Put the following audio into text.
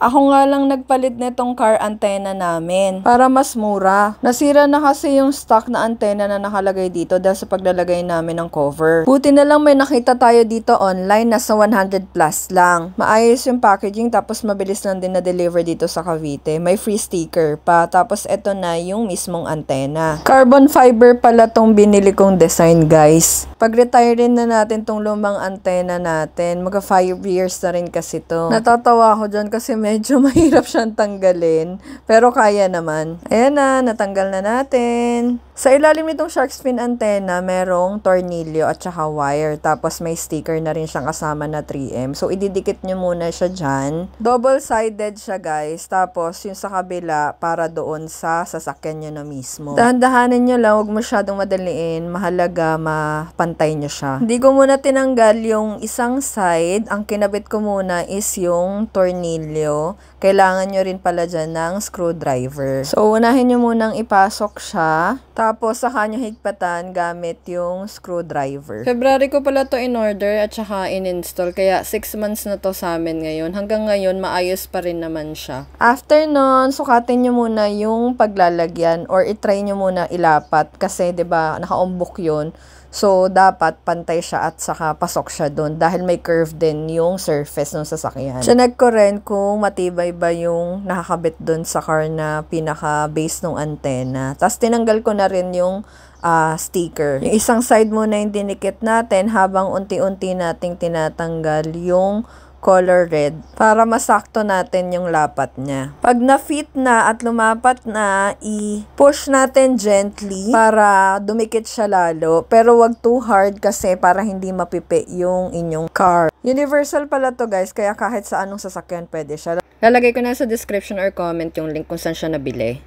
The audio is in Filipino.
Ako nga lang nagpalit nitong car antenna namin para mas mura. Nasira na kasi yung stock na antenna na nakalagay dito dahil sa paglalagay namin ng cover. Buti na lang may nakita tayo dito online na sa 100 plus lang. Maayos yung packaging tapos mabilis lang din na-deliver dito sa Cavite. May free sticker pa tapos eto na yung mismong antenna. Carbon fiber pala tong binili kong design guys. Pag-retire na natin tong lumang antena natin, mga 5 years na rin kasi to. Natatawa ako dyan kasi medyo mahirap siyang tanggalin. Pero kaya naman. Ayan na, natanggal na natin. Sa ilalim nitong shark's fin antenna, merong tornilyo at saka wire. Tapos may sticker na rin siyang kasama na 3M. So, ididikit nyo muna siya dyan. Double-sided siya guys. Tapos, yung sa kabila, para doon sa sasakyan nyo na mismo. Dahan-dahanin nyo lang. Huwag masyadong madaliin. Mahalaga mapantay nyo siya. Hindi ko muna tinanggal yung isang side. Ang kinabit ko muna is yung tornilyo. Kailangan nyo rin pala dyan ng screwdriver. So, unahin nyo munang ipasok siya tapos, sa kanya higpatan gamit yung screwdriver. February ko pala to in order at saka in-install. Kaya, 6 months na to sa amin ngayon. Hanggang ngayon, maayos pa rin naman siya. After nun, sukatin nyo muna yung paglalagyan or itry nyo muna ilapat. Kasi, ba diba, nakaumbok yun. So, dapat pantay siya at saka pasok siya doon dahil may curve din yung surface ng sasakyan. Chinek ko rin kung matibay ba yung nakakabit doon sa car na pinaka-base ng antenna. Tapos, tinanggal ko na rin yung uh, sticker. Yung isang side muna yung dinikit natin habang unti-unti nating tinatanggal yung color red para masakto natin yung lapat niya. Pag na-fit na at lumapat na, i-push natin gently para dumikit siya lalo. Pero wag too hard kasi para hindi mapipi yung inyong car. Universal pala to guys, kaya kahit sa anong sasakyan pwede siya. Lalagay ko na sa description or comment yung link kung saan siya nabili.